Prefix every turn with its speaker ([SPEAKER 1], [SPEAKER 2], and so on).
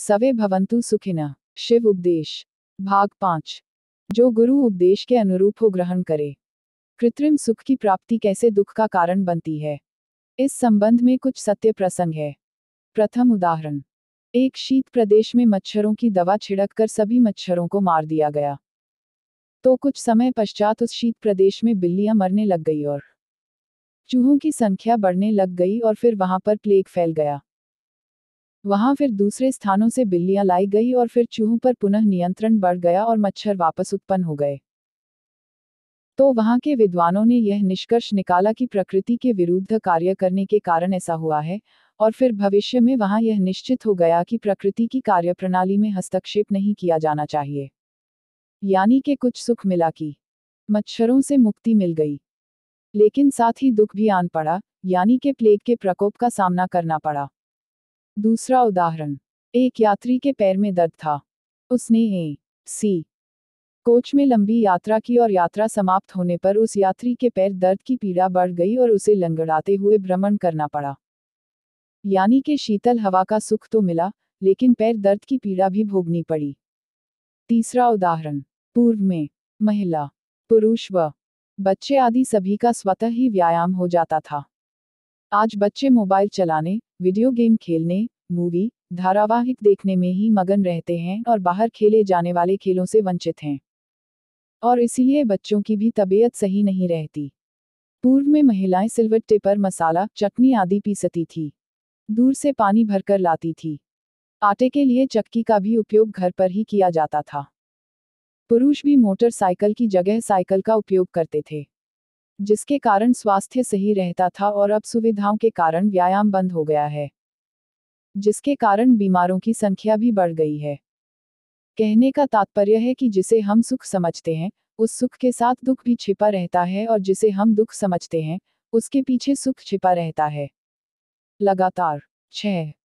[SPEAKER 1] सवे भवंतु सुखिना शिव उपदेश भाग पांच जो गुरु उपदेश के अनुरूप हो ग्रहण करे कृत्रिम सुख की प्राप्ति कैसे दुख का कारण बनती है इस संबंध में कुछ सत्य प्रसंग है प्रथम उदाहरण एक शीत प्रदेश में मच्छरों की दवा छिड़क कर सभी मच्छरों को मार दिया गया तो कुछ समय पश्चात उस शीत प्रदेश में बिल्लियां मरने लग गई और चूहों की संख्या बढ़ने लग गई और फिर वहां पर प्लेग फैल गया वहां फिर दूसरे स्थानों से बिल्लियां लाई गई और फिर चूहों पर पुनः नियंत्रण बढ़ गया और मच्छर वापस उत्पन्न हो गए तो वहां के विद्वानों ने यह निष्कर्ष निकाला कि प्रकृति के विरुद्ध कार्य करने के कारण ऐसा हुआ है और फिर भविष्य में वहां यह निश्चित हो गया कि प्रकृति की कार्यप्रणाली में हस्तक्षेप नहीं किया जाना चाहिए यानी कि कुछ सुख मिला कि मच्छरों से मुक्ति मिल गई लेकिन साथ ही दुख भी आन पड़ा यानी कि प्लेग के प्रकोप का सामना करना पड़ा दूसरा उदाहरण एक यात्री के पैर में दर्द था उसने ए सी कोच में लंबी यात्रा की और यात्रा समाप्त होने पर उस यात्री के पैर दर्द की पीड़ा बढ़ गई और उसे लंगड़ाते हुए भ्रमण करना पड़ा यानी कि शीतल हवा का सुख तो मिला लेकिन पैर दर्द की पीड़ा भी भोगनी पड़ी तीसरा उदाहरण पूर्व में महिला पुरुष व बच्चे आदि सभी का स्वतः ही व्यायाम हो जाता था आज बच्चे मोबाइल चलाने वीडियो गेम खेलने मूवी धारावाहिक देखने में ही मगन रहते हैं और बाहर खेले जाने वाले खेलों से वंचित हैं और इसीलिए बच्चों की भी तबीयत सही नहीं रहती पूर्व में महिलाएं सिलवट्टे पर मसाला चटनी आदि पीसती थी दूर से पानी भरकर लाती थी आटे के लिए चक्की का भी उपयोग घर पर ही किया जाता था पुरुष भी मोटरसाइकिल की जगह साइकिल का उपयोग करते थे जिसके कारण स्वास्थ्य सही रहता था और अब सुविधाओं के कारण व्यायाम बंद हो गया है जिसके कारण बीमारों की संख्या भी बढ़ गई है कहने का तात्पर्य है कि जिसे हम सुख समझते हैं उस सुख के साथ दुख भी छिपा रहता है और जिसे हम दुख समझते हैं उसके पीछे सुख छिपा रहता है लगातार छह